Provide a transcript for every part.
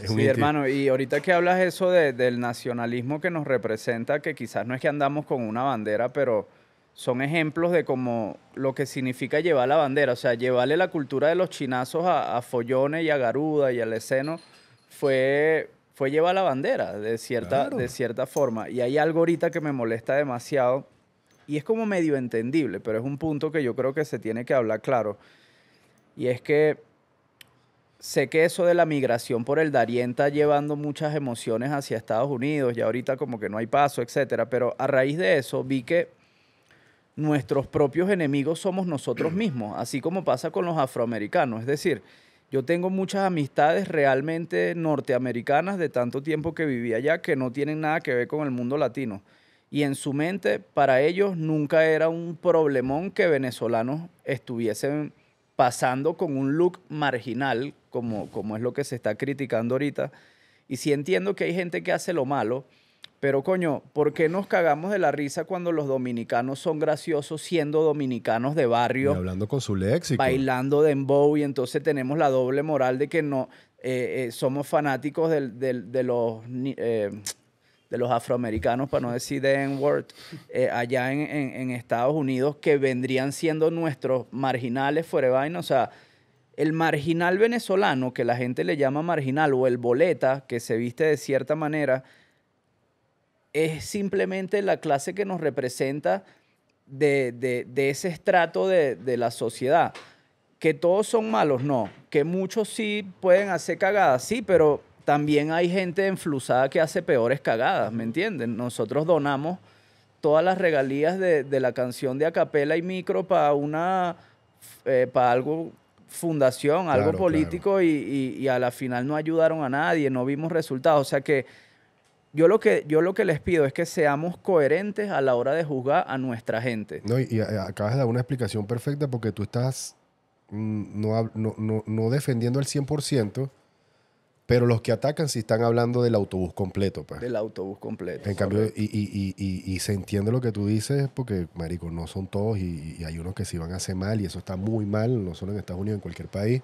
sí, hermano, y ahorita que hablas eso del nacionalismo que nos representa, que quizás no es que andamos con una bandera, pero son ejemplos de como lo que significa llevar la bandera, o sea, llevarle la cultura de los chinazos a, a Follones y a Garuda y al esceno fue, fue llevar la bandera de cierta, de cierta forma. Y hay algo ahorita que me molesta demasiado y es como medio entendible, pero es un punto que yo creo que se tiene que hablar claro. Y es que sé que eso de la migración por el Darién está llevando muchas emociones hacia Estados Unidos, y ahorita como que no hay paso, etcétera, pero a raíz de eso vi que nuestros propios enemigos somos nosotros mismos, así como pasa con los afroamericanos, es decir, yo tengo muchas amistades realmente norteamericanas de tanto tiempo que viví allá que no tienen nada que ver con el mundo latino. Y en su mente, para ellos nunca era un problemón que venezolanos estuviesen pasando con un look marginal, como, como es lo que se está criticando ahorita. Y sí entiendo que hay gente que hace lo malo, pero coño, ¿por qué nos cagamos de la risa cuando los dominicanos son graciosos siendo dominicanos de barrio? hablando con su léxico. Bailando dembow y entonces tenemos la doble moral de que no eh, eh, somos fanáticos de los eh, de los afroamericanos, para no decir de N-word, eh, allá en, Estados Unidos, que vendrían siendo nuestros marginales fuera de vaina. O sea, el marginal venezolano, que la gente le llama marginal, o el boleta, que se viste de cierta manera, es simplemente la clase que nos representa de, ese estrato de, de la sociedad. Que todos son malos, no. Que muchos sí pueden hacer cagadas, sí, pero también hay gente enflusada que hace peores cagadas, ¿me entienden? Nosotros donamos todas las regalías de, la canción de acapela y micro para una eh, para algo fundación, algo político y, a la final no ayudaron a nadie, no vimos resultados. O sea que yo lo que yo lo que les pido es que seamos coherentes a la hora de juzgar a nuestra gente. No, y, acabas de dar una explicación perfecta porque tú estás mm, no, no defendiendo al 100% pero los que atacan sí están hablando del autobús completo, pues. Del autobús completo. En cambio, y, y, y, y, se entiende lo que tú dices, porque, marico, no son todos y, hay unos que sí van a hacer mal, y eso está muy mal, no solo en Estados Unidos, en cualquier país,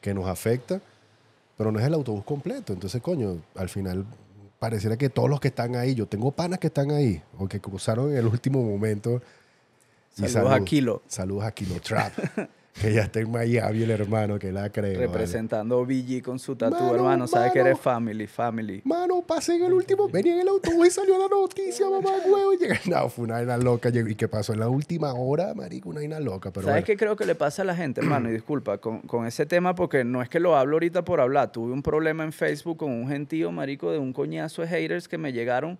que nos afecta, pero no es el autobús completo. Entonces, coño, al final pareciera que todos los que están ahí, yo tengo panas que están ahí, o que cruzaron en el último momento. Saludos a Kilo. Saludos a Kilo Trap. que ya está en Miami el hermano que la cree. Representando a BG con su tatu, hermano. Sabes que eres family, family. Mano, pasé en el último. Venía en el autobús y salió la noticia, mamá, huevo. No, fue una vaina loca. ¿Y qué pasó? En la última hora, marico, una vaina loca. Pero ¿Sabes qué creo que le pasa a la gente, hermano? Y disculpa, con, con, ese tema, porque no es que lo hablo ahorita por hablar. Tuve un problema en Facebook con un gentío, marico, de un coñazo de haters que me llegaron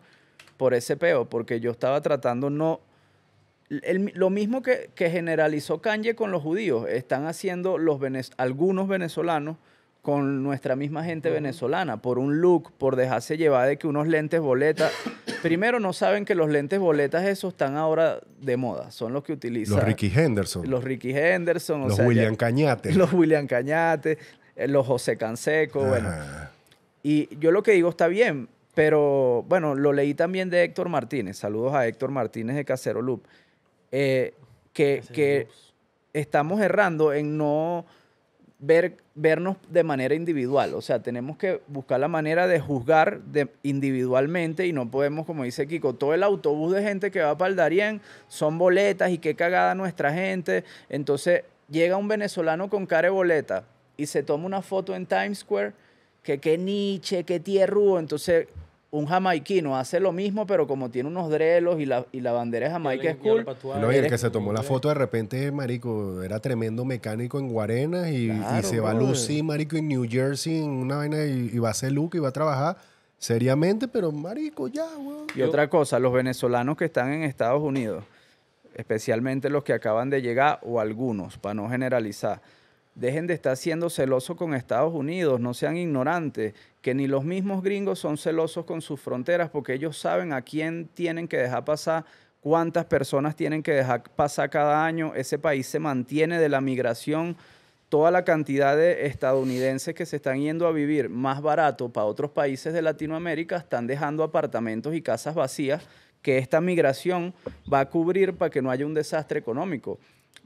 por ese peo, porque yo estaba tratando no lo mismo que, generalizó Kanye con los judíos, están haciendo algunos venezolanos con nuestra misma gente venezolana, por un look, por dejarse llevar de que unos lentes boletas. Primero, no saben que los lentes boletas esos están ahora de moda, son los que utilizan. Los Ricky Henderson. Los Ricky Henderson. Los William Cañate. Los William Cañate, los José Canseco, Y yo lo que digo está bien, pero bueno, lo leí también de Héctor Martínez. Saludos a Héctor Martínez de Casero Loop eh, que, que estamos errando en no vernos de manera individual. O sea, tenemos que buscar la manera de juzgar de, individualmente y no podemos, como dice Kiko, todo el autobús de gente que va para el Darién son boletas y qué cagada nuestra gente. Entonces llega un venezolano con cara de boleta y se toma una foto en Times Square que qué Nietzsche, qué Tierru. Entonces un jamaiquino hace lo mismo, pero como tiene unos drelos y la, bandera de Jamaica es cool. No, y el que se tomó la foto de repente, marico, era tremendo mecánico en Guarenas y, se va a lucir, marico, en New Jersey, en una vaina, y, va a hacer look y va a trabajar seriamente, pero marico, ya, Y otra cosa, los venezolanos que están en Estados Unidos, especialmente los que acaban de llegar, o algunos, para no generalizar Dejen de estar siendo celosos con Estados Unidos, no sean ignorantes, que ni los mismos gringos son celosos con sus fronteras porque ellos saben a quién tienen que dejar pasar, cuántas personas tienen que dejar pasar cada año. Ese país se mantiene de la migración, toda la cantidad de estadounidenses que se están yendo a vivir más barato para otros países de Latinoamérica están dejando apartamentos y casas vacías que esta migración va a cubrir para que no haya un desastre económico.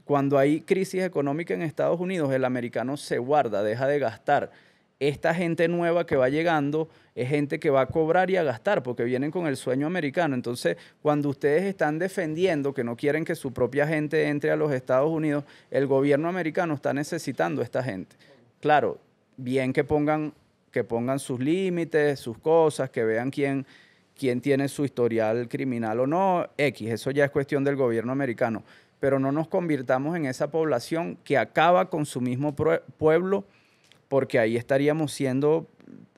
Cuando hay crisis económica en Estados Unidos, el americano se guarda, deja de gastar. Esta gente nueva que va llegando es gente que va a cobrar y a gastar porque vienen con el sueño americano. Entonces, cuando ustedes están defendiendo que no quieren que su propia gente entre a los Estados Unidos, el gobierno americano está necesitando a esta gente. Claro, bien que pongan, que pongan sus límites, sus cosas, que vean quién, quién tiene su historial criminal o no, X, eso ya es cuestión del gobierno americano pero no nos convirtamos en esa población que acaba con su mismo pueblo, porque ahí estaríamos siendo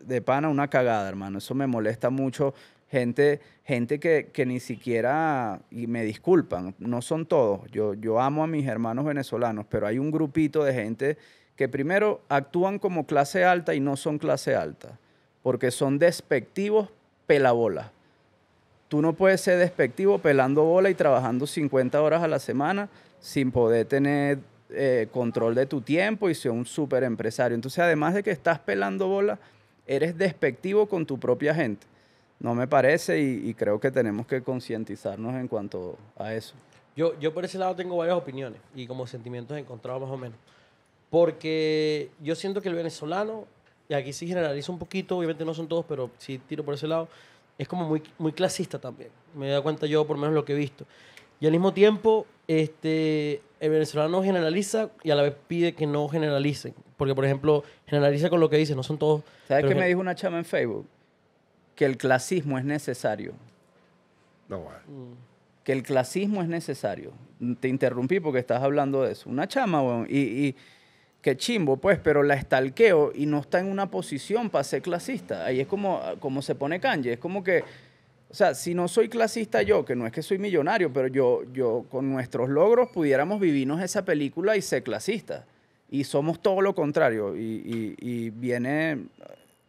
de pana una cagada, hermano. Eso me molesta mucho. Gente, gente que, que ni siquiera, y me disculpan, no son todos. Yo, yo amo a mis hermanos venezolanos, pero hay un grupito de gente que primero actúan como clase alta y no son clase alta, porque son despectivos pelabolas tú no puedes ser despectivo pelando bola y trabajando 50 horas a la semana sin poder tener eh, control de tu tiempo y ser un súper empresario. Entonces, además de que estás pelando bola, eres despectivo con tu propia gente. No me parece y, creo que tenemos que concientizarnos en cuanto a eso. Yo, yo por ese lado tengo varias opiniones y como sentimientos encontrados más o menos. Porque yo siento que el venezolano, y aquí sí generalizo un poquito, obviamente no son todos, pero sí tiro por ese lado, es como muy, muy clasista también. Me da cuenta yo, por lo menos lo que he visto. Y al mismo tiempo, este, el venezolano generaliza y a la vez pide que no generalicen. Porque, por ejemplo, generaliza con lo que dice, no son todos. ¿Sabes qué me dijo una chama en Facebook? Que el clasismo es necesario. No, mm. Que el clasismo es necesario. Te interrumpí porque estás hablando de eso. Una chama, weón. y qué chimbo, pues, pero la estalqueo y no está en una posición para ser clasista. Ahí es como, como se pone Kanye, es como que, o sea, si no soy clasista yo, que no es que soy millonario, pero yo, yo con nuestros logros pudiéramos vivirnos esa película y ser clasista. Y somos todo lo contrario. Y, y viene,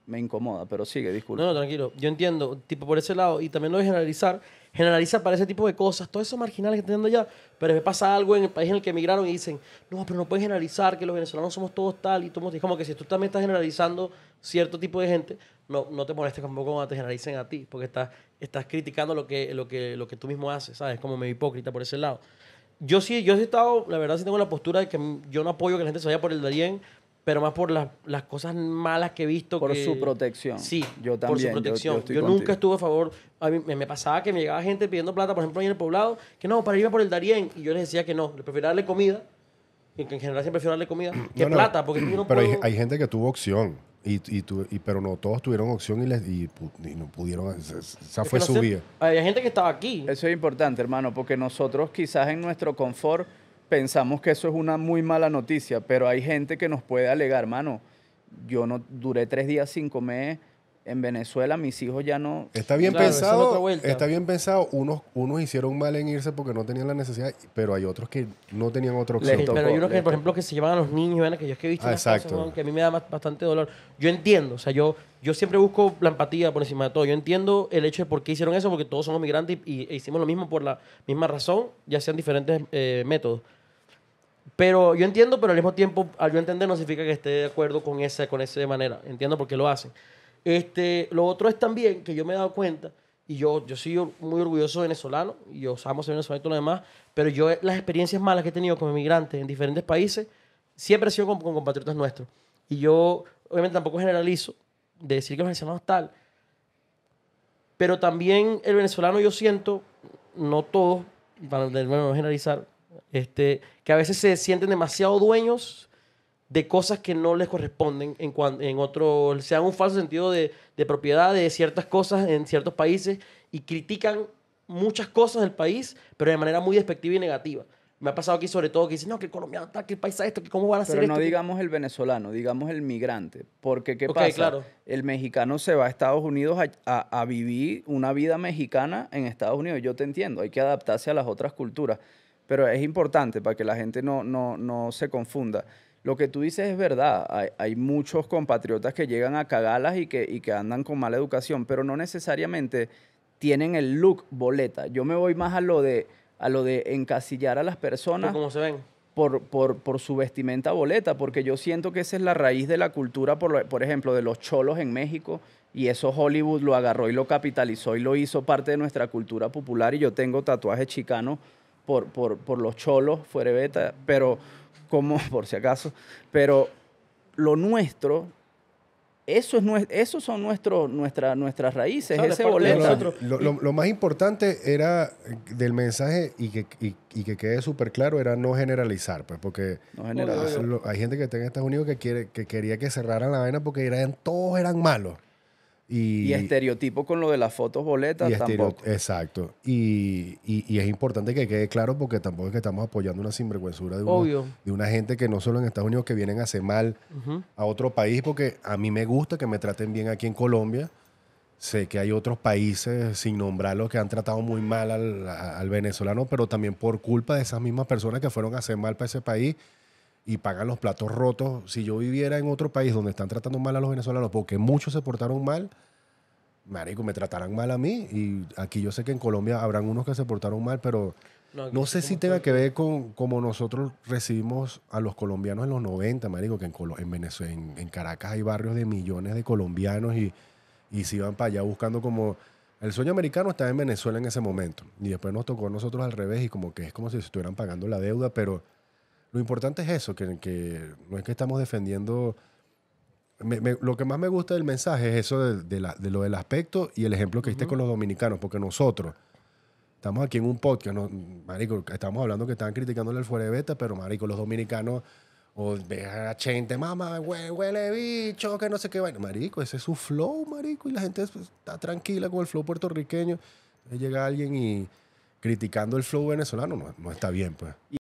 me incomoda, pero sigue, disculpa. No, no, tranquilo. Yo entiendo, tipo por ese lado, y también lo de generalizar, generalizar. para ese tipo de cosas, todo eso marginales que están allá, pero me pasa algo en el país en el que emigraron y dicen, no, pero no puedes generalizar que los venezolanos somos todos tal y todos. como que si tú también estás generalizando cierto tipo de gente, no, no te molestes tampoco cuando te generalicen a ti, porque estás, estás criticando lo que, lo, que, lo que tú mismo haces, ¿sabes? Como medio hipócrita por ese lado. Yo sí, yo he estado, la verdad sí tengo la postura de que yo no apoyo que la gente se vaya por el Darién pero más por las, cosas malas que he visto. Por su protección. Sí, yo también. Por su protección. Yo, nunca estuve a favor. me, pasaba que me llegaba gente pidiendo plata, por ejemplo, ahí en el poblado, que no, para irme por el Darién. Y yo les decía que no, les prefiero darle comida, y que en general siempre prefiero darle comida, que plata, porque Pero hay, gente que tuvo opción. Y, y, pero no todos tuvieron opción y, les, no pudieron. Esa, fue su vida. Hay gente que estaba aquí. Eso es importante, hermano, porque nosotros quizás en nuestro confort pensamos que eso es una muy mala noticia, pero hay gente que nos puede alegar, mano, yo no duré tres días sin comer en Venezuela, mis hijos ya no... Está bien pensado, está bien pensado, unos, unos hicieron mal en irse porque no tenían la necesidad, pero hay otros que no tenían otro. opción. pero hay unos que, por ejemplo, que se llevan a los niños, que yo es que he visto ah, que a mí me da bastante dolor. Yo entiendo, o sea, yo, yo siempre busco la empatía por encima de todo. Yo entiendo el hecho de por qué hicieron eso, porque todos somos migrantes y, hicimos lo mismo por la misma razón, ya sean diferentes eh, métodos. Pero yo entiendo, pero al mismo tiempo, al yo entender, no significa que esté de acuerdo con esa, con esa manera. Entiendo por qué lo hacen. Este, lo otro es también que yo me he dado cuenta, y yo, yo soy muy orgulloso venezolano, y yo amo ser venezolano y todo lo demás, pero yo las experiencias malas que he tenido como inmigrantes en diferentes países, siempre he sido con compatriotas nuestros. Y yo, obviamente, tampoco generalizo de decir que los venezolanos tal, pero también el venezolano yo siento, no todos, para no generalizar, este, que a veces se sienten demasiado dueños de cosas que no les corresponden en, en otro, se dan un falso sentido de, propiedad de ciertas cosas en ciertos países y critican muchas cosas del país, pero de manera muy despectiva y negativa. Me ha pasado aquí sobre todo que dicen, no, que el colombiano está, que el país esto, que cómo van a hacer pero no digamos el venezolano, digamos el migrante. Porque, ¿qué pasa? El mexicano se va a Estados Unidos a vivir una vida mexicana en Estados Unidos. Yo te entiendo, hay que adaptarse a las otras culturas pero es importante para que la gente no, no, no se confunda. Lo que tú dices es verdad, hay, muchos compatriotas que llegan a cagalas y que, y que andan con mala educación, pero no necesariamente tienen el look boleta. Yo me voy más a lo de, a lo de encasillar a las personas. ven? Por, por, por, su vestimenta boleta, porque yo siento que esa es la raíz de la cultura, por, por, ejemplo, de los cholos en México, y eso Hollywood lo agarró y lo capitalizó y lo hizo parte de nuestra cultura popular, y yo tengo tatuajes chicanos por, por, por los cholos, fuere beta, pero como por si acaso, pero lo nuestro eso es esos son nuestro, nuestra, nuestras raíces, ese boleto. Lo, más importante era eh, del mensaje y que, y, que quede súper claro era no generalizar, pues, porque hay gente que está en Estados Unidos que, quiere, que quería que cerraran la vaina porque eran, todos eran malos. Y, estereotipo con lo de las fotos boletas tampoco. Exacto. Y, es importante que quede claro porque tampoco es que estamos apoyando una sinvergüenzura de, Una, gente que no solo en Estados Unidos que vienen a hacer mal a otro país porque a mí me gusta que me traten bien aquí en Colombia. Sé que hay otros países, sin nombrarlos, que han tratado muy mal al venezolano, pero también por culpa de esas mismas personas que fueron a hacer mal para ese país y pagan los platos rotos. Si yo viviera en otro país donde están tratando mal a los venezolanos, porque muchos se portaron mal, marico, me tratarán mal a mí. Y aquí yo sé que en Colombia habrán unos que se portaron mal, pero no, sé si tenga que... ver con cómo nosotros recibimos a los colombianos en los 90, marico, que en, en Venezuela, en, Caracas hay barrios de millones de colombianos y, y se iban para allá buscando como... El sueño americano estaba en Venezuela en ese momento. Y después nos tocó a nosotros al revés y como que es como si estuvieran pagando la deuda, pero lo importante es eso, que, no es que estamos defendiendo... lo que más me gusta del mensaje es eso de, lo del aspecto y el ejemplo que hiciste con los dominicanos, porque nosotros estamos aquí en un podcast, marico, estamos hablando que están criticándole al fuera de beta, pero marico, los dominicanos o a gente, mamá, huele, bicho, que no sé qué. Bueno, marico, ese es su flow, marico, y la gente pues, está tranquila con el flow puertorriqueño. Llega alguien y criticando el flow venezolano, no, no está bien, pues.